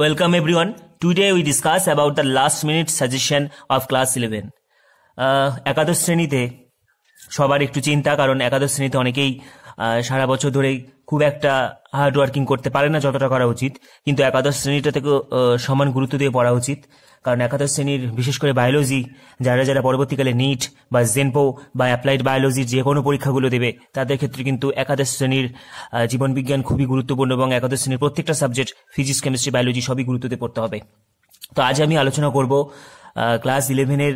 Welcome everyone. Today we discuss about the last minute suggestion of class 11. একাদশ শ্রেণীতে সবার একটু চিন্তা কারণ একাদশ শ্রেণীতে অনেকেই সারা বছর ধরেই খুব একটা হার্ড ওয়ার্কিং করতে পারে না যতটা করা উচিত কিন্তু একাদশ শ্রেণীটা থেকেও সমান গুরুত্ব দিয়ে পড়া উচিত কারণ একাদশ শ্রেণীর বিশেষ করে বায়োলজি যারা যারা পরবর্তীকালে নিট বা জেনপো বা অ্যাপ্লাইড বায়োলজি যে কোনো পরীক্ষাগুলো দেবে তাদের ক্ষেত্রে কিন্তু একাদশ শ্রেণীর জীবনবিজ্ঞান খুবই গুরুত্বপূর্ণ এবং একাদশ শ্রেণীর প্রত্যেকটা সাবজেক্ট ফিজিক্স কেমিস্ট্রি বায়োলজি সবই গুরুত্ব দিয়ে পড়তে হবে তো আজ আমি আলোচনা করব ক্লাস ইলেভেনের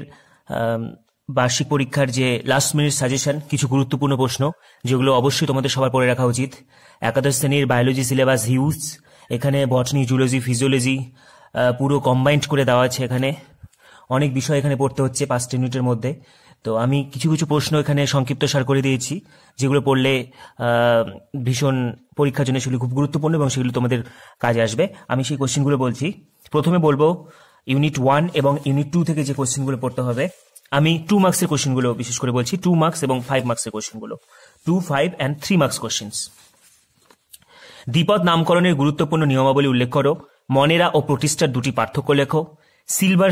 বার্ষিক পরীক্ষার যে লাস্ট মিনিট সাজেশন কিছু গুরুত্বপূর্ণ প্রশ্ন যেগুলো অবশ্যই তোমাদের সবার পড়ে রাখা উচিত একাদশ শ্রেণীর বায়োলজি সিলেবাস হিউজ এখানে বটনি জুলজি ফিজিওলজি পুরো কম্বাইন্ড করে দেওয়া আছে এখানে অনেক বিষয় এখানে পড়তে হচ্ছে পাঁচটি ইউনিটের মধ্যে তো আমি কিছু কিছু প্রশ্ন এখানে সংক্ষিপ্ত সার করে দিয়েছি যেগুলো পড়লে ভীষণ পরীক্ষার জন্য সেগুলি খুব গুরুত্বপূর্ণ এবং সেগুলো তোমাদের কাজে আসবে আমি সেই কোশ্চেনগুলো বলছি প্রথমে বলবো ইউনিট ওয়ান এবং ইউনিট টু থেকে যে কোশ্চেনগুলো পড়তে হবে আমি টু মার্কসের কোশ্চেনগুলো বিশেষ করে বলছি টু মার্কস এবং ফাইভ মার্কসের কোশ্চেনগুলো two five and three marks questions দ্বিপদ নামকরণের গুরুত্বপূর্ণ নিয়মাবলী উল্লেখ করো মনেরা ও প্রতিষ্ঠার দুটি পার্থক্য লেখো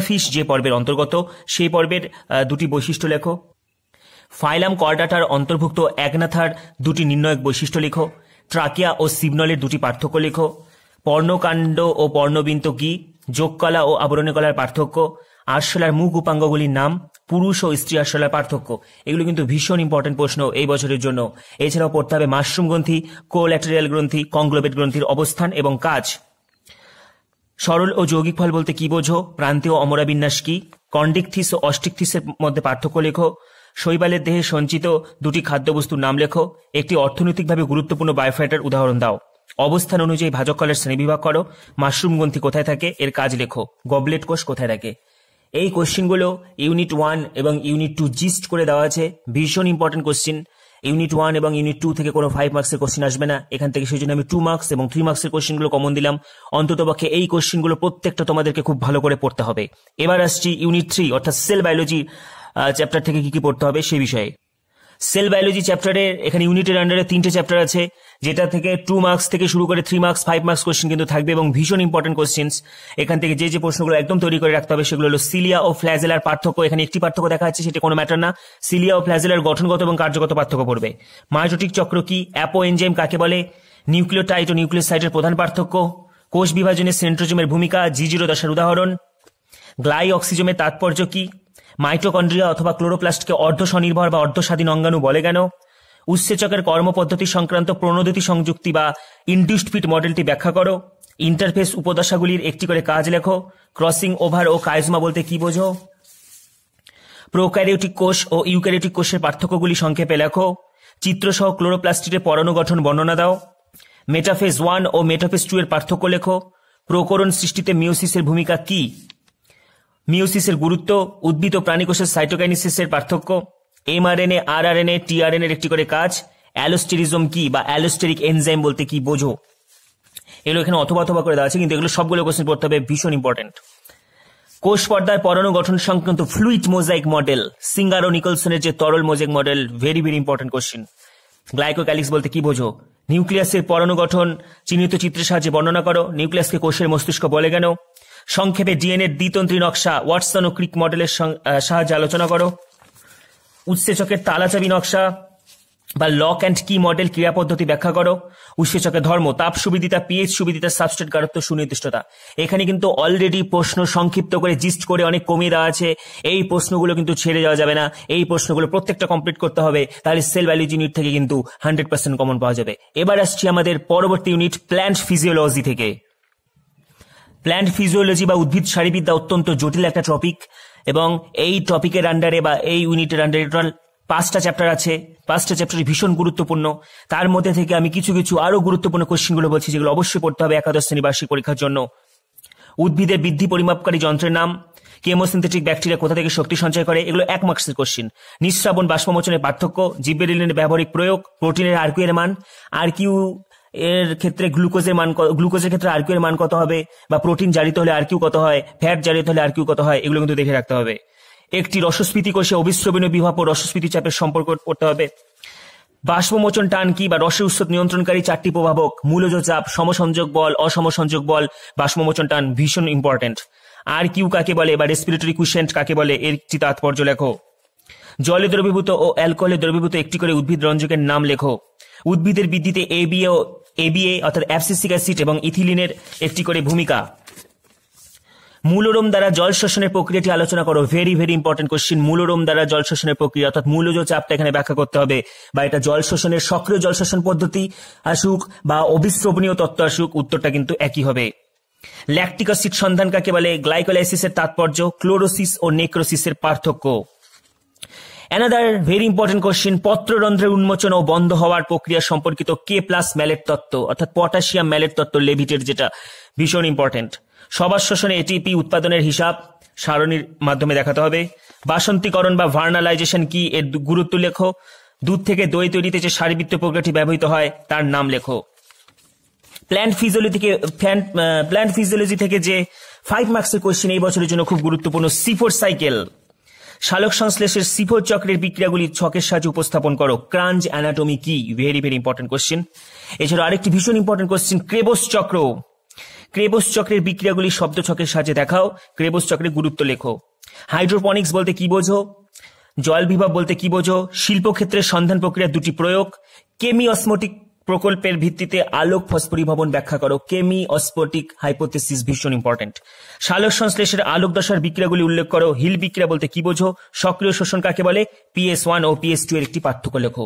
ফিশ যে পর্বের অন্তর্গত সেই পর্বের দুটি বৈশিষ্ট্য লেখো ফাইলাম কর্ডাটার অন্তর্ভুক্ত একনাথার দুটি নির্ণয়ক বৈশিষ্ট্য লেখো ট্রাকিয়া ও সিগনলের দুটি পার্থক্য লেখো পর্ণকাণ্ড ও পর্ণবিন্ত কি যোগকলা ও আবরণী কলার পার্থক্য আরশোলার মুখ উপাঙ্গগুলির নাম পুরুষ ও স্ত্রী আসলে পার্থক্য এগুলো কিন্তু ভীষণ ইম্পর্টেন্ট প্রশ্ন এই বছরের জন্য এছাড়াও পড়তে হবে মাশরুম গ্রন্থি কোল্যাটেরিয়াল গ্রন্থি কংগ্লোবেট গ্রন্থির অবস্থান এবং কাজ সরল ও যৌগিক ফল বলতে কি বোঝো প্রান্তীয় অমরাবিন্যাস কি কন্ডিকথিস ও অস্টিকথিসের মধ্যে পার্থক্য লেখো শৈবালের দেহে সঞ্চিত দুটি খাদ্যবস্তুর নাম লেখো একটি অর্থনৈতিকভাবে গুরুত্বপূর্ণ বায়োফাইটার উদাহরণ দাও অবস্থান অনুযায়ী ভাজক কলের শ্রেণীবিভাগ করো মাশরুম গ্রন্থি কোথায় থাকে এর কাজ লেখো গবলেট কোষ কোথায় থাকে এই কোশ্চেনগুলো ইউনিট ওয়ান এবং ইউনিট টু জিস্ট করে দেওয়া আছে ভীষণ ইম্পর্টেন্ট কোশ্চেন ইউনিট ওয়ান এবং ইউনিট টু থেকে কোনো ফাইভ মার্কসের কোশ্চেন আসবে না এখান থেকে সেই জন্য আমি টু মার্কস এবং থ্রি মার্কসের কোশ্চেনগুলো কমন দিলাম অন্ততপক্ষে এই কোশ্চেনগুলো প্রত্যেকটা তোমাদেরকে খুব ভালো করে পড়তে হবে এবার আসছি ইউনিট থ্রি অর্থাৎ সেল বায়োলজি চ্যাপ্টার থেকে কি কি পড়তে হবে সে বিষয়ে সেল বায়োলজি চ্যাপ্টারে এখানে ইউনিটের আন্ডারে তিনটে চ্যাপ্টার আছে যেটা থেকে টু মার্কস থেকে শুরু করে three marks five marks question কিন্তু থাকবে এবং ভীষণ ইম্পর্টেন্ট কোশ্চেন্স এখান থেকে যে যে প্রশ্নগুলো একদম তৈরি করে রাখতে হবে সেগুলো হলো সিলিয়া ও ফ্ল্যাজেলার পার্থক্য এখানে একটি পার্থক্য দেখা যাচ্ছে সেটা কোনো ম্যাটার না সিলিয়া ও ফ্ল্যাজেলার গঠনগত এবং কার্যগত পার্থক্য পড়বে মায়োটিক চক্র কি অ্যাপো এনজেম কাকে বলে নিউক্লিওটাইট ও সাইটের প্রধান পার্থক্য কোষ বিভাজনের সেন্ট্রোজমের ভূমিকা জিজিরো দশার উদাহরণ গ্লাই অক্সিজমের তাৎপর্য কি মাইটোকন্ড্রিয়া অথবা ক্লোরোপ্লাস্টকে অর্ধ স্বনির্ভর বা অর্ধ স্বাধীন অঙ্গাণু বলে কেন উৎসেচকের কর্মপদ্ধতি সংক্রান্ত প্রণোদিতি সংযুক্তি বা ইন্ডিউসড ফিট মডেলটি ব্যাখ্যা করো ইন্টারফেস উপদশাগুলির একটি করে কাজ লেখো ক্রসিং ওভার ও কায়জমা বলতে কি বোঝো প্রোক্যারিওটিক কোষ ও ইউক্যারিওটিক কোষের পার্থক্যগুলি সংক্ষেপে লেখো চিত্রসহ ক্লোরোপ্লাস্টিকে পরমাণু গঠন বর্ণনা দাও মেটাফেজ ওয়ান ও মেটাফেজ টু এর পার্থক্য লেখো প্রকরণ সৃষ্টিতে মিউসিসের ভূমিকা কি মিউসিসের গুরুত্ব উদ্ভিদ ও প্রাণীকোষের সাইটোকাইনিসিসের পার্থক্য এমআরএনএ আরআরএনএ টিআরএনএ এর একটি করে কাজ অ্যালোস্টেরিজম কি বা অ্যালোস্টেরিক এনজাইম বলতে কি বোঝো এগুলো এখানে অথবা অথবা করে দেওয়া আছে কিন্তু এগুলো সবগুলো কোশ্চেন পড়তে হবে ভীষণ ইম্পর্টেন্ট কোষ পর্দার পরমাণু গঠন সংক্রান্ত ফ্লুইড মোজাইক মডেল সিঙ্গার ও নিকলসনের যে তরল mosaic model very very important question glycocalyx বলতে কি বোঝো নিউক্লিয়াসের পরমাণু গঠন চিহ্নিত চিত্রের সাহায্যে বর্ণনা করো নিউক্লিয়াসকে কোষের মস্তিষ্ক বলে কেন সংক্ষেপে ডিএনএ দ্বিতন্ত্রী নকশা ওয়াটসন ও ক্রিক মডেলের সাহায্যে আলোচনা করো উৎসেচকের তালাচাবি নকশা বা লক অ্যান্ড কি মডেল ক্রিয়া পদ্ধতি ব্যাখ্যা করো উৎসেচকে ধর্ম তাপ সুবিধিতা পিএইচ সুবিধিতা সাবস্টেট গারত্ব সুনির্দিষ্টতা এখানে কিন্তু অলরেডি প্রশ্ন সংক্ষিপ্ত করে জিস্ট করে অনেক কমিয়ে দেওয়া আছে এই প্রশ্নগুলো কিন্তু ছেড়ে যাওয়া যাবে না এই প্রশ্নগুলো প্রত্যেকটা কমপ্লিট করতে হবে তাহলে সেল ভ্যালিউ ইউনিট থেকে কিন্তু হান্ড্রেড পার্সেন্ট কমন পাওয়া যাবে এবার আসছি আমাদের পরবর্তী ইউনিট প্ল্যান্ট ফিজিওলজি থেকে প্ল্যান্ট ফিজিওলজি বা উদ্ভিদ সারিবিদ্যা অত্যন্ত জটিল একটা টপিক এবং এই টপিকের আন্ডারে বা এই ইউনিটের আন্ডারে টোটাল পাঁচটা চ্যাপ্টার আছে পাঁচটা চ্যাপ্টারই ভীষণ গুরুত্বপূর্ণ তার মধ্যে থেকে আমি কিছু কিছু আরও গুরুত্বপূর্ণ কোশ্চেনগুলো বলছি যেগুলো অবশ্যই পড়তে হবে একাদশ শ্রেণী বার্ষিক পরীক্ষার জন্য উদ্ভিদের বৃদ্ধি পরিমাপকারী যন্ত্রের নাম কেমোসিনথেটিক ব্যাকটেরিয়া কোথা থেকে শক্তি সঞ্চয় করে এগুলো এক মার্কসের কোশ্চিন নিঃশ্রাবণ বাষ্পমোচনের পার্থক্য জিব্বেরিলিনের ব্যবহারিক প্রয়োগ প্রোটিনের এর মান আরকিউ এর ক্ষেত্রে গ্লুকোজের মান গ্লুকোজের ক্ষেত্রে কিউ এর মান কত হবে বা প্রোটিন জারিত হলে আরকিউ কত হয় ফ্যাট জারিত হলে আরকিউ কত হয় এগুলো কিন্তু দেখে রাখতে হবে একটি রসস্ফীতি কোষে অবিশ্রবণীয় বিভাব ও রসস্ফীতি চাপের সম্পর্ক করতে হবে বাষ্পমোচন টান কি বা রসের উৎস নিয়ন্ত্রণকারী চারটি প্রভাবক মূলজ চাপ সমসংযোগ বল অসমসংযোগ বল বাষ্পমোচন টান ভীষণ ইম্পর্টেন্ট আর কিউ কাকে বলে বা রেসপিরেটরি কুশেন্ট কাকে বলে এর একটি তাৎপর্য লেখো জলে দ্রবীভূত ও অ্যালকোহলে দ্রবীভূত একটি করে উদ্ভিদ রঞ্জকের নাম লেখো উদ্ভিদের বৃদ্ধিতে এবিএ এবিএ অর্থাৎ অ্যাপসিসিক অ্যাসিড এবং ইথিলিনের একটি করে ভূমিকা মূলরোম দ্বারা জল শোষণের প্রক্রিয়াটি আলোচনা করো ভেরি ভেরি ইম্পর্টেন্ট কোশ্চিন মূলরোম দ্বারা জল শোষণের প্রক্রিয়া অর্থাৎ মূলজ চাপটা এখানে ব্যাখ্যা করতে হবে বা এটা জল শোষণের সক্রিয় জল শোষণ পদ্ধতি আসুক বা অবিশ্রবণীয় তত্ত্ব আসুক উত্তরটা কিন্তু একই হবে ল্যাকটিক অ্যাসিড সন্ধান কাকে বলে গ্লাইকোলাইসিসের তাৎপর্য ক্লোরোসিস ও নেক্রোসিসের পার্থক্য অ্যানাদার ভেরি ইম্পর্টেন্ট কোশ্চেন পত্ররন্ধ্রের উন্মোচন ও বন্ধ হওয়ার প্রক্রিয়া সম্পর্কিত কে প্লাস ম্যালেট তত্ত্ব অর্থাৎ পটাশিয়াম ম্যালেট তত্ত্ব লেভিটের যেটা ভীষণ ইম্পর্টেন্ট সবার শোষণে এটিপি উৎপাদনের হিসাব সারণীর মাধ্যমে দেখাতে হবে বাসন্তীকরণ বা ভার্নালাইজেশন কি এর গুরুত্ব লেখো দুধ থেকে দই তৈরিতে যে সারিবৃত্ত প্রক্রিয়াটি ব্যবহৃত হয় তার নাম লেখো প্ল্যান্ট ফিজিওলজি থেকে প্ল্যান্ট ফিজিওলজি থেকে যে ফাইভ মার্কসের কোয়েশ্চেন এই বছরের জন্য খুব গুরুত্বপূর্ণ সিফোর সাইকেল সালোক সংশ্লেষের সিফো চক্রের বিক্রিয়াগুলি ছকের সাহায্যে উপস্থাপন করো ক্রাঞ্জ অ্যানাটমি কি ভেরি ভেরি ইম্পর্টেন্ট কোশ্চেন এছাড়া আরেকটি ভীষণ ইম্পর্টেন্ট কোশ্চেন ক্রেবোস চক্র ক্রেবোস চক্রের বিক্রিয়াগুলি শব্দ ছকের সাহায্যে দেখাও ক্রেবোস চক্রের গুরুত্ব লেখো হাইড্রোপনিক্স বলতে কি বোঝো জল বিভাব বলতে কি বোঝো শিল্পক্ষেত্রের সন্ধান প্রক্রিয়া দুটি প্রয়োগ কেমি অসমোটিক প্রকল্পের ভিত্তিতে আলোক ভবন ব্যাখ্যা করো কেমি অস্পটিক হাইপোথেসিস ভীষণ ইম্পর্টেন্ট সালোক সংশ্লেষের আলোক দশার বিক্রিয়াগুলি উল্লেখ করো হিল বিক্রিয়া বলতে কি বোঝো সক্রিয় শোষণ কাকে বলে পিএস ওয়ান ও পিএস টু এর একটি পার্থক্য লেখো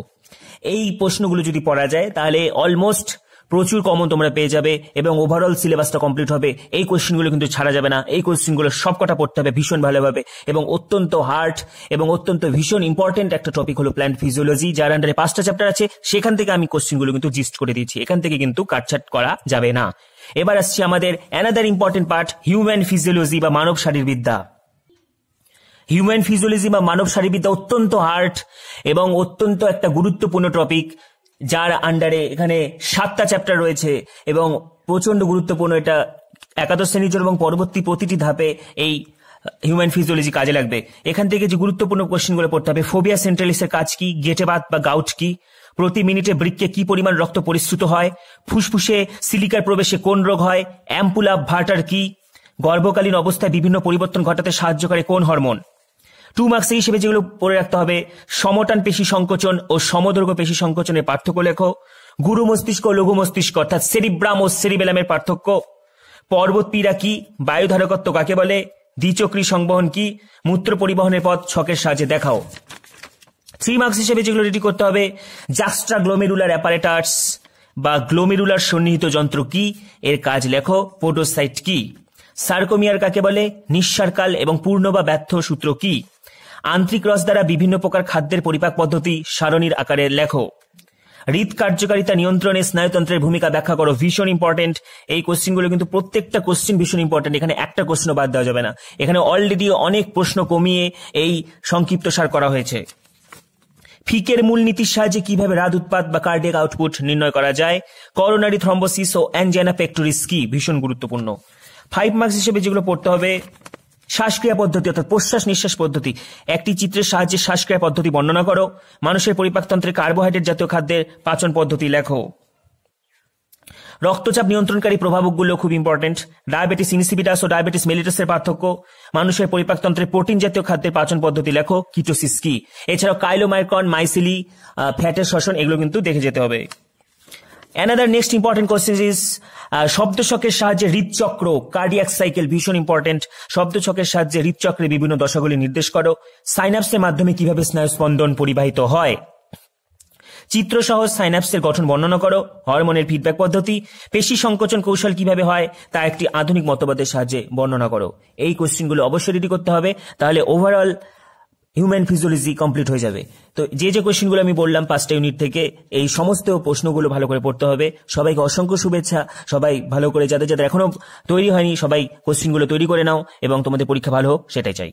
এই প্রশ্নগুলো যদি পড়া যায় তাহলে অলমোস্ট প্রচুর কমন তোমরা পেয়ে যাবে এবং ওভারঅল সিলেবাসটা কমপ্লিট হবে এই কোয়েশ্চেনগুলো কিন্তু ছাড়া যাবে না এই কোয়েশ্চেনগুলো সবকটা পড়তে হবে ভীষণ ভালোভাবে এবং অত্যন্ত হার্ড এবং অত্যন্ত ভীষণ ইম্পর্টেন্ট একটা টপিক হলো প্ল্যান্ট ফিজিওলজি যার আন্ডারে পাঁচটা চ্যাপ্টার আছে সেখান থেকে আমি কোয়েশ্চেনগুলো কিন্তু জিস্ট করে দিয়েছি এখান থেকে কিন্তু কাটছাট করা যাবে না এবার আসছি আমাদের another important part human physiology বা মানব শারীরবিদ্যা হিউম্যান ফিজিওলজি বা মানব শারীরবিদ্যা অত্যন্ত হার্ট এবং অত্যন্ত একটা গুরুত্বপূর্ণ টপিক যার আন্ডারে এখানে সাতটা চ্যাপ্টার রয়েছে এবং প্রচন্ড গুরুত্বপূর্ণ এটা একাদশ শ্রেণীর জন্য এবং পরবর্তী প্রতিটি ধাপে এই হিউম্যান ফিজিওলজি কাজে লাগবে এখান থেকে যে গুরুত্বপূর্ণ কোশ্চেনগুলো পড়তে হবে ফোবিয়া সেন্ট্রালিসের কাজ কি গেটেবাত বা গাউট কি প্রতি মিনিটে বৃক্কে কি পরিমাণ রক্ত পরিশ্রুত হয় ফুসফুসে সিলিকার প্রবেশে কোন রোগ হয় অ্যাম্পুলা ভার্টার কি গর্ভকালীন অবস্থায় বিভিন্ন পরিবর্তন ঘটাতে সাহায্য করে কোন হরমোন টু মার্কস হিসেবে যেগুলো পড়ে রাখতে হবে সমটান পেশি সংকোচন ও সমদৈর্ঘ্য পেশি সংকোচনের পার্থক্য লেখো গুরু মস্তিষ্ক ও লঘু মস্তিষ্ক অর্থাৎ সেরিব্রাম ও সেরিবেলামের পার্থক্য পর্বত পীড়া কি বায়ুধারকত্ব কাকে বলে দ্বিচক্রী সংবহন কি মূত্র পরিবহনের পথ ছকের সাহায্যে দেখাও থ্রি মার্কস হিসেবে যেগুলো রেডি করতে হবে জাস্ট্রা গ্লোমেরুলার অ্যাপারেটার্স বা গ্লোমেরুলার সন্নিহিত যন্ত্র কি এর কাজ লেখো পোটোসাইট কি সার্কোমিয়ার কাকে বলে নিঃসারকাল এবং পূর্ণ বা ব্যর্থ সূত্র কি আন্তরিক রস দ্বারা বিভিন্ন প্রকার খাদ্যের পরিপাক পদ্ধতি সারণীর আকারে লেখো হৃদ কার্যকারিতা নিয়ন্ত্রণে স্নায়ুতন্ত্রের ভূমিকা ব্যাখ্যা করো ভীষণ ইম্পর্টেন্ট এই কোশ্চেনগুলো কিন্তু প্রত্যেকটা কোশ্চেন ভীষণ ইম্পর্টেন্ট এখানে একটা কোশ্চিন বাদ দেওয়া যাবে না এখানে অলরেডি অনেক প্রশ্ন কমিয়ে এই সংক্ষিপ্ত সার করা হয়েছে ফিকের মূলনীতির সাহায্যে কিভাবে রাত উৎপাদ বা কার্ডিয়াক আউটপুট নির্ণয় করা যায় করোনারি থ্রম্বোসিস ও অ্যাঞ্জাইনা কি ভীষণ গুরুত্বপূর্ণ ফাইভ মার্কস হিসেবে যেগুলো পড়তে হবে শ্বাসক্রিয়া পদ্ধতি অর্থাৎ প্রশ্বাস নিঃশ্বাস পদ্ধতি একটি চিত্রের সাহায্যে শ্বাসক্রিয়া পদ্ধতি বর্ণনা করো মানুষের পরিপাকতন্ত্রে কার্বোহাইড্রেট জাতীয় খাদ্যের পাচন পদ্ধতি লেখো রক্তচাপ নিয়ন্ত্রণকারী প্রভাবকগুলো খুব ইম্পর্টেন্ট ডায়াবেটিস ইনসিপিটাস ও ডায়াবেটিস মেলিটাসের পার্থক্য মানুষের পরিপাকতন্ত্রে প্রোটিন জাতীয় খাদ্যের পাচন পদ্ধতি লেখো কিটোসিস কি এছাড়াও কাইলোমাইকন মাইসিলি ফ্যাটের শ্বসন এগুলো কিন্তু দেখে যেতে হবে another next important question is শব্দচকের সাহায্যে হৃদচক্র কার্ডিয়াক সাইকেল ভীষণ ইম্পর্টেন্ট শব্দশকের সাহায্যে হৃদচক্রে বিভিন্ন দশাগুলি নির্দেশ করো সাইনাপসের মাধ্যমে কিভাবে স্নায়ুস্পন্দন পরিবাহিত হয় চিত্রসহ সাইনাপসের গঠন বর্ণনা করো হরমোনের ফিডব্যাক পদ্ধতি পেশি সংকোচন কৌশল কিভাবে হয় তা একটি আধুনিক মতবাদের সাহায্যে বর্ণনা করো এই কোশ্চেনগুলো অবশ্যই রেডি করতে হবে তাহলে ওভারঅল হিউম্যান ফিজিওলজি কমপ্লিট হয়ে যাবে তো যে যে কোয়েশ্চেনগুলো আমি বললাম পাঁচটা ইউনিট থেকে এই সমস্ত প্রশ্নগুলো ভালো করে পড়তে হবে সবাইকে অসংখ্য শুভেচ্ছা সবাই ভালো করে যাদের যাদের এখনো তৈরি হয়নি সবাই কোশ্চেনগুলো তৈরি করে নাও এবং তোমাদের পরীক্ষা ভালো হোক সেটাই চাই